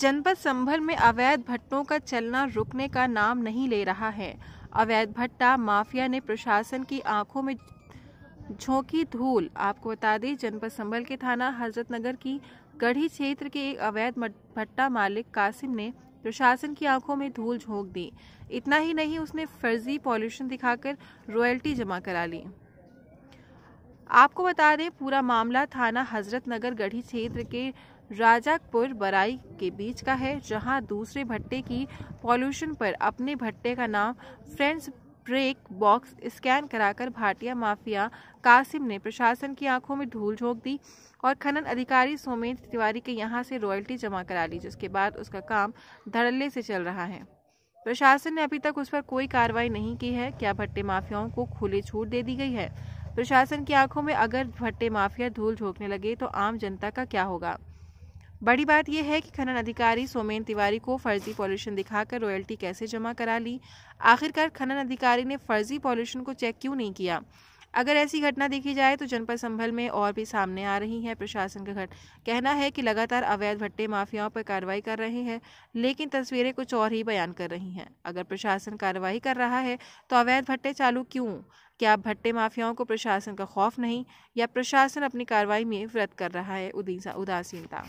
जनपद संभल में अवैध भट्टों का चलना रुकने का नाम नहीं ले रहा है अवैध भट्टा माफिया ने प्रशासन की आंखों में झोंकी धूल आपको बता दें जनपद संभल के थाना हजरत नगर की गढ़ी क्षेत्र के एक अवैध भट्टा मालिक कासिम ने प्रशासन की आंखों में धूल झोंक दी इतना ही नहीं उसने फर्जी पॉल्यूशन दिखाकर रॉयल्टी जमा करा ली आपको बता दें पूरा मामला थाना हजरत नगर गढ़ी क्षेत्र के राजापुर बराई के बीच का है जहां दूसरे भट्टे की पॉल्यूशन पर अपने भट्टे का नाम फ्रेंड्स ब्रेक बॉक्स स्कैन कराकर भाटिया माफिया कासिम ने प्रशासन की आंखों में धूल झोंक दी और खनन अधिकारी सोमेंद्र तिवारी के यहां से रॉयल्टी जमा करा ली जिसके बाद उसका काम धड़ल्ले से चल रहा है प्रशासन ने अभी तक उस पर कोई कार्रवाई नहीं की है क्या भट्टे माफियाओं को खुले छूट दे दी गई है प्रशासन की आंखों में अगर भट्टे माफिया धूल झोंकने लगे तो आम जनता का क्या होगा बड़ी बात यह है कि खनन अधिकारी सोमेन तिवारी को फर्जी पॉल्यूशन दिखाकर रॉयल्टी कैसे जमा करा ली आखिरकार खनन अधिकारी ने फर्जी पॉल्यूशन को चेक क्यों नहीं किया अगर ऐसी घटना देखी जाए तो जनपद संभल में और भी सामने आ रही है प्रशासन का घट कहना है कि लगातार अवैध भट्टे माफियाओं पर कार्रवाई कर रहे हैं लेकिन तस्वीरें कुछ और ही बयान कर रही हैं अगर प्रशासन कार्रवाई कर रहा है तो अवैध भट्टे चालू क्यों क्या भट्टे माफियाओं को प्रशासन का खौफ नहीं या प्रशासन अपनी कार्रवाई में व्रत कर रहा है उदासीनता